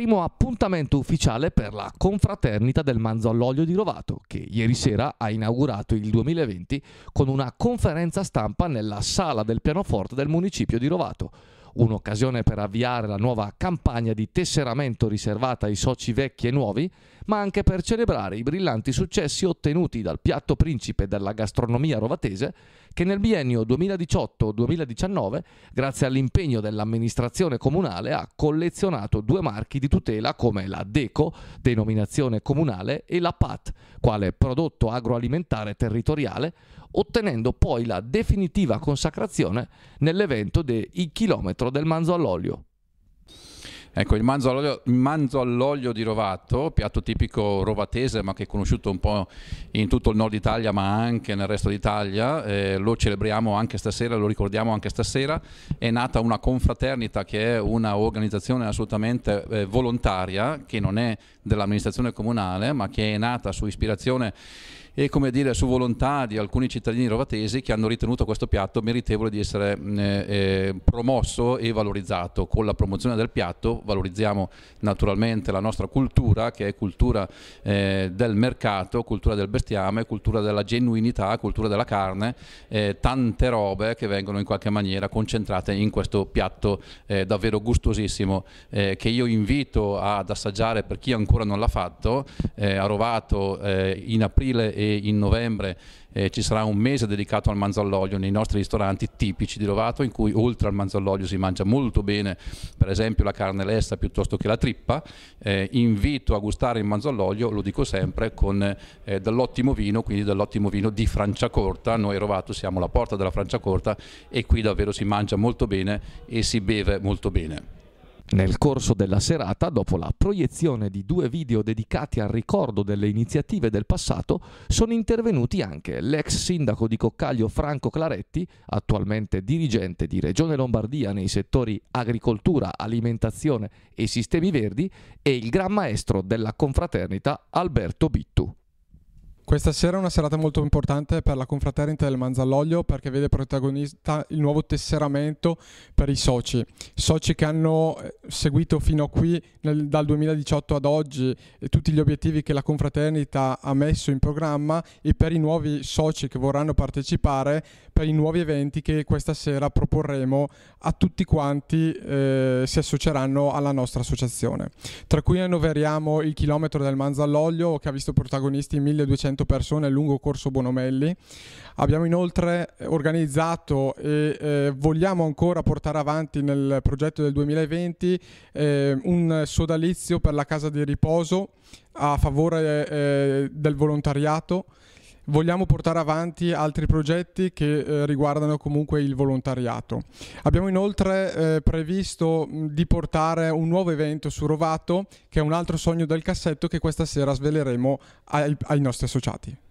primo appuntamento ufficiale per la confraternita del manzo all'olio di Rovato, che ieri sera ha inaugurato il 2020 con una conferenza stampa nella sala del pianoforte del municipio di Rovato. Un'occasione per avviare la nuova campagna di tesseramento riservata ai soci vecchi e nuovi, ma anche per celebrare i brillanti successi ottenuti dal piatto principe della gastronomia rovatese che nel biennio 2018-2019, grazie all'impegno dell'amministrazione comunale, ha collezionato due marchi di tutela come la DECO, denominazione comunale, e la PAT, quale prodotto agroalimentare territoriale, ottenendo poi la definitiva consacrazione nell'evento Il Chilometro del Manzo all'Olio. Ecco, il manzo all'olio, il manzo all'olio di Rovato, piatto tipico rovatese ma che è conosciuto un po' in tutto il nord Italia ma anche nel resto d'Italia, eh, lo celebriamo anche stasera, lo ricordiamo anche stasera, è nata una confraternita che è un'organizzazione assolutamente eh, volontaria, che non è dell'amministrazione comunale ma che è nata su ispirazione e come dire su volontà di alcuni cittadini rovatesi che hanno ritenuto questo piatto meritevole di essere eh, eh, promosso e valorizzato. Con la promozione del piatto valorizziamo naturalmente la nostra cultura che è cultura eh, del mercato, cultura del bestiame, cultura della genuinità, cultura della carne, eh, tante robe che vengono in qualche maniera concentrate in questo piatto eh, davvero gustosissimo eh, che io invito ad assaggiare per chi ancora non l'ha fatto a Rovato in aprile e in novembre eh, ci sarà un mese dedicato al manzallolio nei nostri ristoranti tipici di Lovato in cui oltre al manzallolio si mangia molto bene per esempio la carne lessa piuttosto che la trippa. Eh, invito a gustare il manzallolio lo dico sempre, con eh, dell'ottimo vino, quindi dell'ottimo vino di Franciacorta. Noi a Rovato siamo la porta della Franciacorta e qui davvero si mangia molto bene e si beve molto bene. Nel corso della serata, dopo la proiezione di due video dedicati al ricordo delle iniziative del passato, sono intervenuti anche l'ex sindaco di Coccaglio Franco Claretti, attualmente dirigente di Regione Lombardia nei settori agricoltura, alimentazione e sistemi verdi, e il gran maestro della confraternita Alberto Bittu. Questa sera è una serata molto importante per la confraternita del Manzalloglio perché vede protagonista il nuovo tesseramento per i soci, soci che hanno eh, seguito fino a qui nel, dal 2018 ad oggi eh, tutti gli obiettivi che la confraternita ha messo in programma e per i nuovi soci che vorranno partecipare per i nuovi eventi che questa sera proporremo a tutti quanti eh, si associeranno alla nostra associazione. Tra cui annoveriamo il chilometro del Manzalloglio che ha visto protagonisti 1200 100 persone lungo Corso Bonomelli. Abbiamo inoltre eh, organizzato e eh, vogliamo ancora portare avanti nel progetto del 2020 eh, un sodalizio per la casa di riposo a favore eh, del volontariato vogliamo portare avanti altri progetti che eh, riguardano comunque il volontariato. Abbiamo inoltre eh, previsto di portare un nuovo evento su Rovato, che è un altro sogno del cassetto che questa sera sveleremo ai, ai nostri associati.